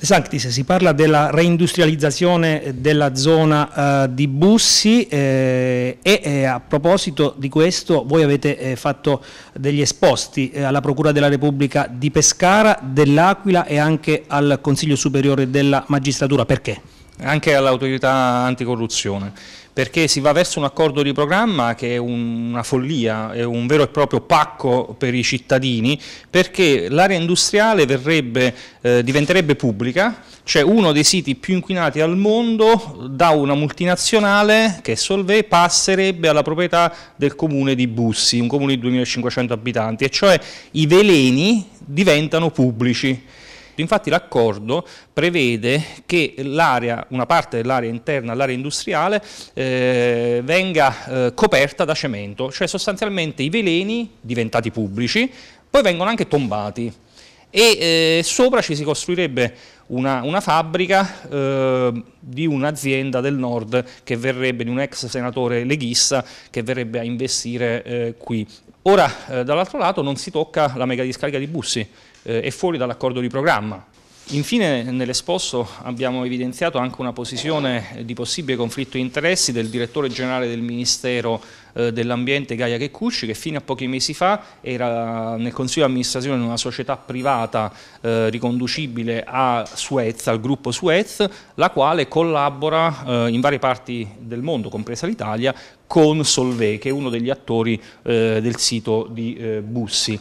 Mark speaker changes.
Speaker 1: De Sanctis, si parla della reindustrializzazione della zona eh, di Bussi eh, e eh, a proposito di questo voi avete eh, fatto degli esposti eh, alla Procura della Repubblica di Pescara, dell'Aquila e anche al Consiglio Superiore della Magistratura. Perché?
Speaker 2: anche all'autorità anticorruzione, perché si va verso un accordo di programma che è una follia, è un vero e proprio pacco per i cittadini, perché l'area industriale verrebbe, eh, diventerebbe pubblica, cioè uno dei siti più inquinati al mondo da una multinazionale che è Solvay passerebbe alla proprietà del comune di Bussi, un comune di 2500 abitanti, e cioè i veleni diventano pubblici. Infatti l'accordo prevede che una parte dell'area interna all'area industriale eh, venga eh, coperta da cemento, cioè sostanzialmente i veleni diventati pubblici poi vengono anche tombati e eh, sopra ci si costruirebbe una, una fabbrica eh, di un'azienda del nord che verrebbe, di un ex senatore leghista che verrebbe a investire eh, qui. Ora, eh, dall'altro lato non si tocca la mega discarica di Bussi, eh, è fuori dall'accordo di programma, Infine nell'esposto abbiamo evidenziato anche una posizione eh, di possibile conflitto di interessi del direttore generale del Ministero eh, dell'Ambiente Gaia Checucci che fino a pochi mesi fa era nel Consiglio di amministrazione di una società privata eh, riconducibile a Suez, al gruppo Suez, la quale collabora in varie parti del mondo, compresa l'Italia, con Solvay che è uno degli attori del sito di Bussi.